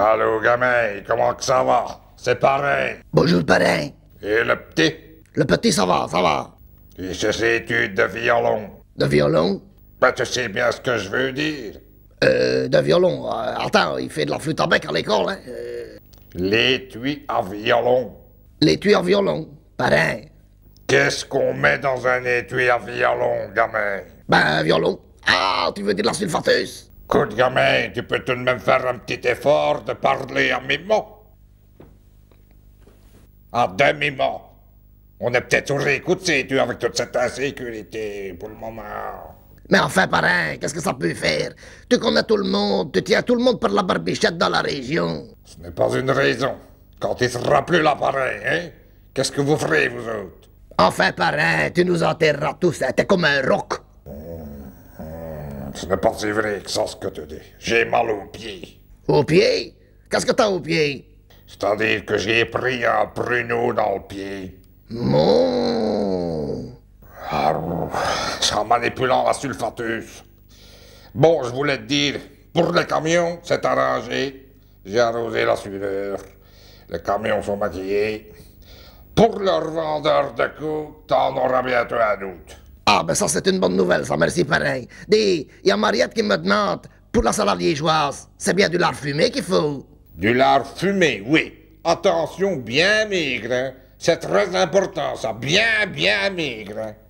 Allô, gamin, comment que ça va? C'est pareil. Bonjour, parrain. Et le petit? Le petit, ça va, ça va. Il se études de violon. De violon? Ben, tu sais bien ce que je veux dire. Euh, de violon. Euh, attends, il fait de la flûte à bec à l'école, hein? Euh. L'étui à violon. L'étui à violon, parrain. Qu'est-ce qu'on met dans un étui à violon, gamin? Ben, un violon. Ah, tu veux dire de la sulfatus? Écoute, gamin, tu peux tout de même faire un petit effort de parler à mes mots à demi-mot. On est peut-être toujours écoute tu avec toute cette insécurité pour le moment. Mais enfin, parrain, qu'est-ce que ça peut faire Tu connais tout le monde, tu tiens tout le monde par la barbichette dans la région. Ce n'est pas une raison. Quand il sera plus là, parrain, hein Qu'est-ce que vous ferez, vous autres Enfin, parrain, tu nous enterreras tous, hein? t'es comme un roc. Ce n'est pas si vrai que ça ce que tu dis. J'ai mal au pied. Au pied? Qu'est-ce que t'as au pied? C'est-à-dire que j'ai pris un pruneau dans le pied. Mon. Ah, en manipulant la sulfateuse. Bon, je voulais te dire, pour le camion, c'est arrangé. J'ai arrosé la sueur. Les camions sont maquillés. Pour le vendeur de coups, t'en auras bientôt un doute. Ah, ben ça, c'est une bonne nouvelle, ça, merci pareil. Dis, il y a Mariette qui me demande pour la salade liégeoise. C'est bien du lard fumé qu'il faut. Du lard fumé, oui. Attention, bien maigre. Hein. C'est très important, ça, bien, bien maigre. Hein.